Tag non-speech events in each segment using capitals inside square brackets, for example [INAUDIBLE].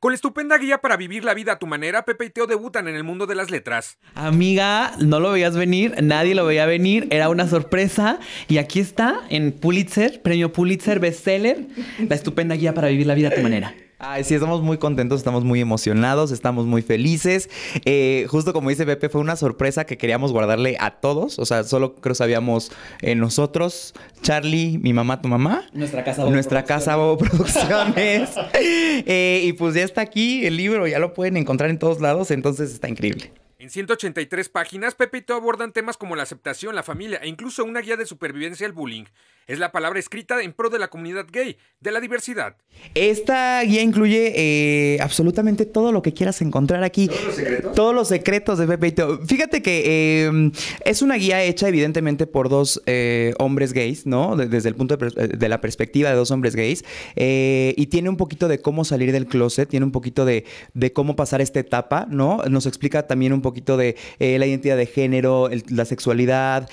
Con la estupenda guía para vivir la vida a tu manera, Pepe y Teo debutan en el mundo de las letras. Amiga, no lo veías venir, nadie lo veía venir, era una sorpresa. Y aquí está en Pulitzer, premio Pulitzer bestseller, la estupenda guía para vivir la vida a tu manera. Ay, sí, estamos muy contentos, estamos muy emocionados, estamos muy felices. Eh, justo como dice Pepe, fue una sorpresa que queríamos guardarle a todos. O sea, solo creo sabíamos eh, nosotros, Charlie, mi mamá, tu mamá. Nuestra casa Bobo Nuestra casa Bobo Producciones. [LAUGHS] Eh, y pues ya está aquí el libro, ya lo pueden encontrar en todos lados, entonces está increíble. En 183 páginas, Pepe y abordan temas como la aceptación, la familia e incluso una guía de supervivencia al bullying es la palabra escrita en pro de la comunidad gay, de la diversidad. Esta guía incluye eh, absolutamente todo lo que quieras encontrar aquí. ¿Todos los secretos? Todos los secretos de Pepe y Fíjate que eh, es una guía hecha evidentemente por dos eh, hombres gays, ¿no? Desde el punto de, la perspectiva de dos hombres gays. y tiene un poquito de cómo salir del closet, tiene un poquito de, cómo pasar esta etapa, ¿no? Nos explica también un poquito de la identidad de género, la sexualidad,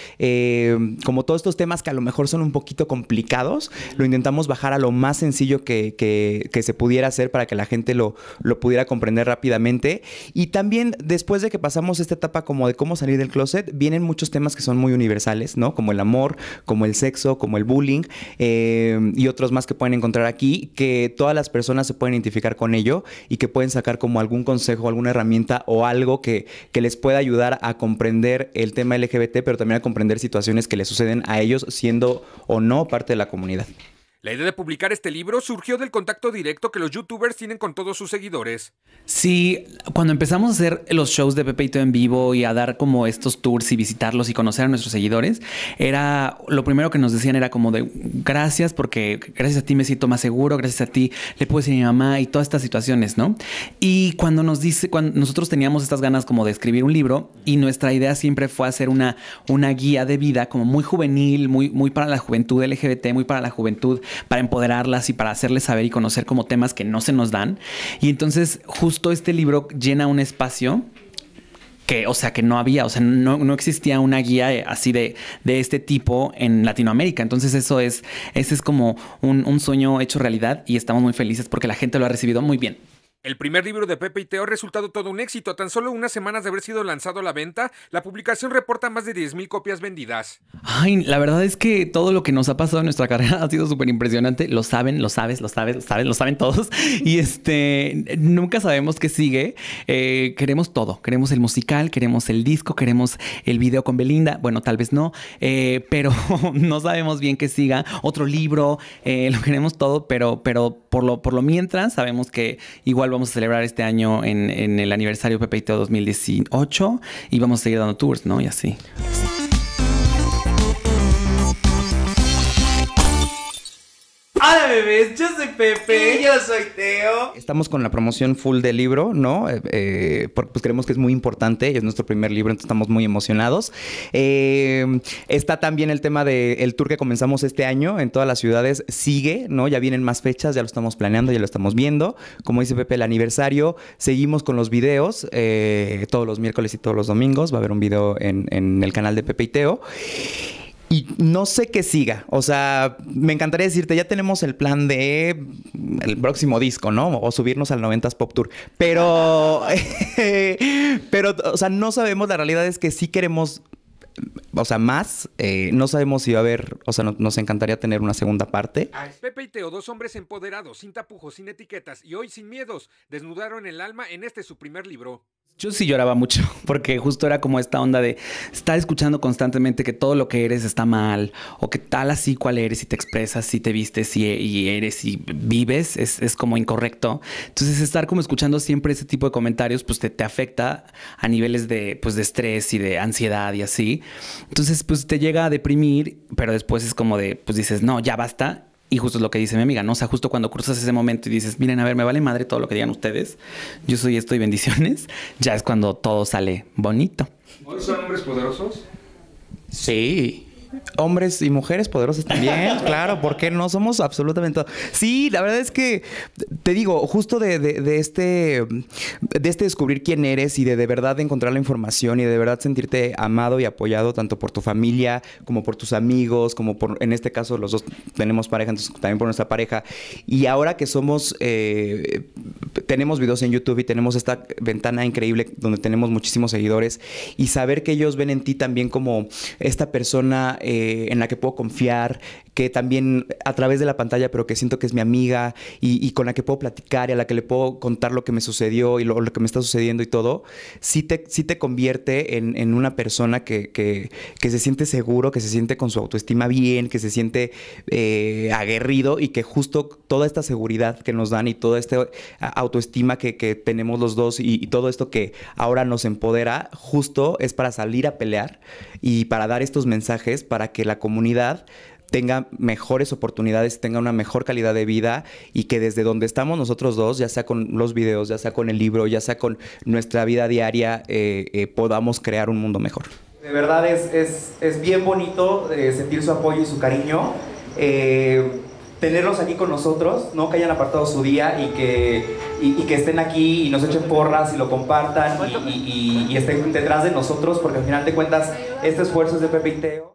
como todos estos temas que a lo mejor son un poco complicados, lo intentamos bajar a lo más sencillo que, se pudiera hacer para que la gente lo, pudiera comprender rápidamente. Y también después de que pasamos esta etapa como de cómo salir del closet, vienen muchos temas que son muy universales, ¿no? Como el amor, como el sexo, como el bullying eh, y otros más que pueden encontrar aquí, que todas las personas se pueden identificar con ello y que pueden sacar como algún consejo, alguna herramienta o algo que, les pueda ayudar a comprender el tema LGBT, pero también a comprender situaciones que le suceden a ellos siendo o no parte de la comunidad. La idea de publicar este libro surgió del contacto directo que los youtubers tienen con todos sus seguidores. Sí, cuando empezamos a hacer los shows de Pepeito en vivo y a dar como estos tours y visitarlos y conocer a nuestros seguidores, era lo primero que nos decían era como de gracias porque gracias a ti me siento más seguro, gracias a ti le puedo decir a mi mamá y todas estas situaciones, ¿no? Y cuando nos dice, cuando nosotros teníamos estas ganas como de escribir un libro y nuestra idea siempre fue hacer una, una guía de vida como muy juvenil, muy, muy para la juventud LGBT, muy para la juventud para empoderarlas y para hacerles saber y conocer como temas que no se nos dan. Y entonces justo este libro llena un espacio que, o sea, que no había, o sea, no, existía una guía eh, así de, este tipo en Latinoamérica. Entonces eso es, ese es como un sueño hecho realidad y estamos muy felices porque la gente lo ha recibido muy bien. El primer libro de Pepe y Teo ha resultado todo un éxito. tan solo unas semanas de haber sido lanzado a la venta, la publicación reporta más de 10.000 copias vendidas. Ay, la verdad es que todo lo que nos ha pasado en nuestra [LAUGHS] carrera ha sido súper impresionante. Lo saben, lo sabes, lo sabes, lo saben, lo saben todos. Y este, nunca sabemos qué sigue. Eh, queremos todo. Queremos el musical, queremos el disco, queremos el video con Belinda. Bueno, tal vez no, eh, pero [LAUGHS] no sabemos bien qué siga. Otro libro, eh, lo queremos todo, pero, pero por, lo, por lo mientras sabemos que igual vamos a celebrar este año en, el aniversario Pepeito 2018 y vamos a seguir dando tours, ¿no? Y así. Hola bebés, yo soy Pepe. yo soy Teo. Estamos con la promoción full del libro, ¿no? Eh, eh, porque pues creemos que es muy importante, es nuestro primer libro, entonces estamos muy emocionados. Eh, está también el tema del tour que comenzamos este año en todas las ciudades, sigue, ¿no? Ya vienen más fechas, ya lo estamos planeando, ya lo estamos viendo. Como dice Pepe, el aniversario, seguimos con los videos todos los miércoles y todos los domingos, va a haber un video en, en el canal de Pepe y Teo. Y no sé qué siga. O sea, me encantaría decirte, ya tenemos el plan de el próximo disco, ¿no? O subirnos al 90s Pop Tour. Pero, [LAUGHS] pero, o sea, no sabemos. La realidad es que sí queremos o sea, más. Eh, no sabemos si va a haber, o sea, nos encantaría tener una segunda parte. Pepe y Teo, dos hombres empoderados, sin tapujos, sin etiquetas y hoy sin miedos, desnudaron el alma en este su primer libro. Yo sí lloraba mucho, [LAUGHS] porque justo era como esta onda de estar escuchando constantemente que todo lo que eres está mal, o que tal así cual eres y te expresas y te vistes y, eres y vives, es, como incorrecto. Entonces estar como escuchando siempre ese tipo de comentarios, pues te, te, afecta a niveles de, pues, de estrés y de ansiedad y así. Entonces pues te llega a deprimir, pero después es como de, pues dices, no, ya basta y justo es lo que dice mi amiga, ¿no? O sea, justo cuando cruzas ese momento y dices, miren, a ver, me vale madre todo lo que digan ustedes, yo soy esto y bendiciones, ya es cuando todo sale bonito. ¿Son hombres poderosos? Sí hombres y mujeres poderosas también, [LAUGHS] claro, ¿por qué no somos absolutamente todos. Sí, la verdad es que te digo, justo de, este de este descubrir quién eres y de de verdad encontrar la información y de verdad sentirte amado y apoyado tanto por tu familia como por tus amigos, como por en este caso los dos tenemos pareja, entonces también por nuestra pareja. Y ahora que somos eh, tenemos videos en YouTube y tenemos esta ventana increíble donde tenemos muchísimos seguidores y saber que ellos ven en ti también como esta persona eh, en la que puedo confiar, que también a través de la pantalla, pero que siento que es mi amiga y, con la que puedo platicar y a la que le puedo contar lo que me sucedió y lo, que me está sucediendo y todo, sí te, te convierte en, una persona que, se siente seguro, que se siente con su autoestima bien, que se siente eh, aguerrido y que justo toda esta seguridad que nos dan y toda esta autoestima que, tenemos los dos y todo esto que ahora nos empodera, justo es para salir a pelear y para dar estos mensajes para que la comunidad tenga mejores oportunidades, tenga una mejor calidad de vida y que desde donde estamos nosotros dos, ya sea con los videos, ya sea con el libro, ya sea con nuestra vida diaria, eh, eh, podamos crear un mundo mejor. De verdad es, es, bien bonito eh, sentir su apoyo y su cariño, tenerlos aquí con nosotros, no que hayan apartado su día y que, estén aquí y nos echen porras y lo compartan y, estén detrás de nosotros, porque al final de cuentas este esfuerzo es de Pepe